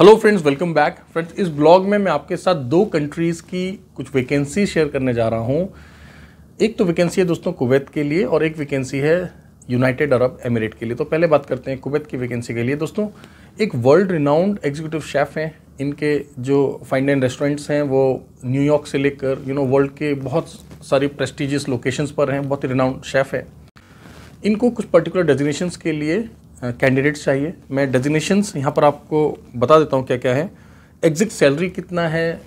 hello friends welcome back friends इस blog में मैं आपके साथ दो कंट्रीज़ की कुछ वैकेंसी शेयर करने जा रहा हूँ एक तो वैकेंसी है दोस्तों कुवैत के लिए और एक वैकेंसी है यूनाइटेड अरब एमिरेट के लिए तो पहले बात करते हैं कुवैत की वैकेंसी के लिए दोस्तों एक वर्ल्ड रिनाउंड एग्जीक्यूटिव शेफ़ हैं इनके जो फाइन एंड रेस्टोरेंट्स हैं वो न्यूयॉर्क से लेकर यू नो वर्ल्ड के बहुत सारी प्रेस्टिजियस लोकेशंस पर हैं बहुत ही रिनाउंड शेफ़ है इनको कुछ पर्टिकुलर डेजिग्नेशंस के लिए कैंडिडेट्स चाहिए मैं डेजिग्नेशंस यहाँ पर आपको बता देता हूँ क्या क्या है एग्जिट सैलरी कितना है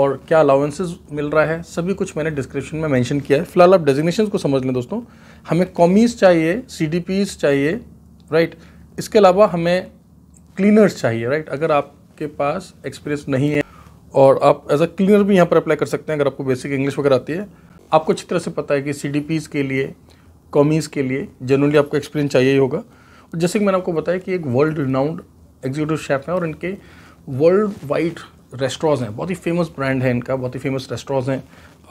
और क्या अलाउंसेस मिल रहा है सभी कुछ मैंने डिस्क्रिप्शन में मेंशन किया है फिलहाल आप डेजिग्नेशन को समझ लें दोस्तों हमें कॉमीज चाहिए सी चाहिए राइट इसके अलावा हमें क्लीनर्स चाहिए राइट अगर आपके पास एक्सपीरियंस नहीं है और आप एज अ क्लीनर भी यहाँ पर अप्लाई कर सकते हैं अगर आपको बेसिक इंग्लिश वगैरह आती है आपको अच्छी तरह से पता है कि सी के लिए कॉमीज के लिए जनरली आपको एक्सपीरियंस चाहिए ही होगा जैसे कि मैंने आपको बताया कि एक वर्ल्ड रिनाउंड एग्जीक्यूटिव शेफ हैं और इनके वर्ल्ड वाइड रेस्टोरेंट्स हैं बहुत ही फेमस ब्रांड है इनका बहुत ही फेमस रेस्टोरेंट्स हैं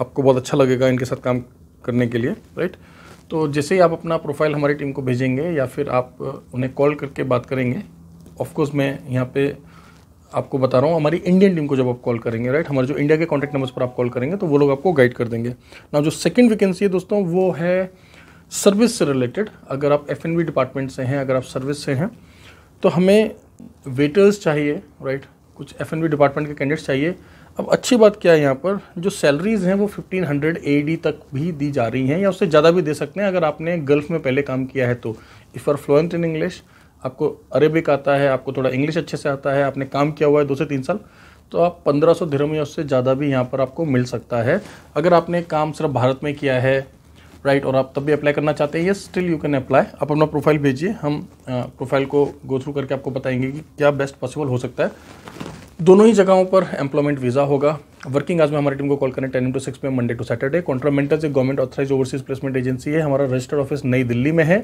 आपको बहुत अच्छा लगेगा इनके साथ काम करने के लिए राइट तो जैसे ही आप अपना प्रोफाइल हमारी टीम को भेजेंगे या फिर आप उन्हें कॉल करके बात करेंगे ऑफकोर्स मैं यहाँ पे आपको बता रहा हूँ हमारी इंडियन टीम को जब आप कॉल करेंगे राइट हमारे जो इंडिया के कॉन्टैक्ट नंबर्स पर आप कॉल करेंगे तो वो लोग आपको गाइड कर देंगे ना जो सेकंड वैकेंसी है दोस्तों वो है सर्विस से रिलेटेड अगर आप एफ डिपार्टमेंट से हैं अगर आप सर्विस से हैं तो हमें वेटर्स चाहिए राइट कुछ एफ डिपार्टमेंट के कैंडिडेट्स चाहिए अब अच्छी बात क्या है यहाँ पर जो सैलरीज़ हैं वो 1500 हंड्रेड तक भी दी जा रही हैं या उससे ज़्यादा भी दे सकते हैं अगर आपने गल्फ़ में पहले काम किया है तो if are fluent in English आपको अरेबिक आता है आपको थोड़ा इंग्लिश अच्छे से आता है आपने काम किया हुआ है दो से तीन साल तो आप पंद्रह सौ धर्म या उससे ज़्यादा भी यहाँ पर आपको मिल सकता है अगर आपने काम सिर्फ भारत में किया है राइट और आप तब भी अप्लाई करना चाहते हैं ये स्टिल यू कैन अप्लाई आप अपना प्रोफाइल भेजिए हम प्रोफाइल को गो थ्रू करके आपको बताएंगे कि क्या बेस्ट पॉसिबल हो सकता है दोनों ही जगहों पर एम्प्लॉयमेंट वीज़ा होगा वर्किंग आज में हमारी टीम को कॉल करें टेन टू सिक्स में मंडे टू सैटरडे कॉन्ट्रामेंटर्स एक government authorise overseas placement agency है हमारा रजिस्टर्ड ऑफिस नई दिल्ली में है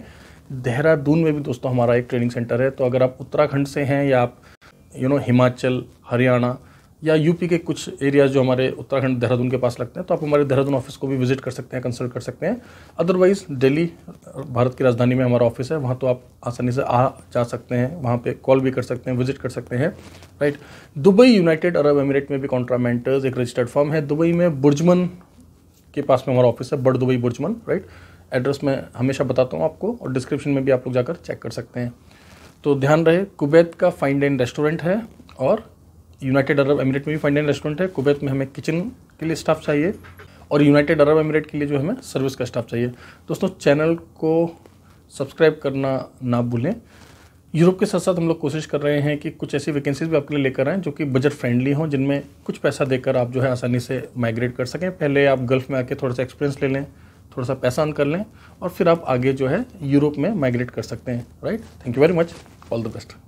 देहरादून में भी दोस्तों हमारा एक ट्रेनिंग सेंटर है तो अगर आप उत्तराखंड से हैं या आप यू नो हिमाचल हरियाणा या यूपी के कुछ एरियाज जो हमारे उत्तराखंड देहरादून के पास लगते हैं तो आप हमारे देहरादून ऑफिस को भी विजिट कर सकते हैं कंसल्ट कर सकते हैं अदरवाइज दिल्ली भारत की राजधानी में हमारा ऑफिस है वहाँ तो आप आसानी से आ जा सकते हैं वहाँ पे कॉल भी कर सकते हैं विजिट कर सकते हैं right Dubai United Arab Emirate में भी कॉन्ट्रामेंटर्स एक रजिस्टर्ड फॉर्म है दुबई में बुर्जमन के पास में हमारा ऑफिस है बड़ दुबई बुर्जमन राइट एड्रेस मैं हमेशा बताता हूँ आपको और डिस्क्रिप्शन में भी आप लोग जाकर चेक कर सकते हैं तो ध्यान रहे कुबैत का फाइन डाइन रेस्टोरेंट है और यूनाइटेड अरब एमिरेट में भी फाइन रेस्टोरेंट है कुवैत में हमें किचन के लिए स्टाफ चाहिए और यूनाइटेड अरब एमिरेट के लिए जो हमें सर्विस का स्टाफ चाहिए दोस्तों चैनल को सब्सक्राइब करना ना भूलें यूरोप के साथ साथ हम लोग कोशिश कर रहे हैं कि कुछ ऐसी वैकेंसीज भी आपके लिए लेकर आएँ जो कि बजट फ्रेंडली हों जिनमें कुछ पैसा देकर आप जो है आसानी से माइग्रेट कर सकें पहले आप गल्फ़ में आके थोड़ा सा एक्सपीरियंस ले लें थोड़ा सा पैसा अन कर लें और फिर आप आगे जो है यूरोप में माइग्रेट कर सकते हैं right thank you very much all the best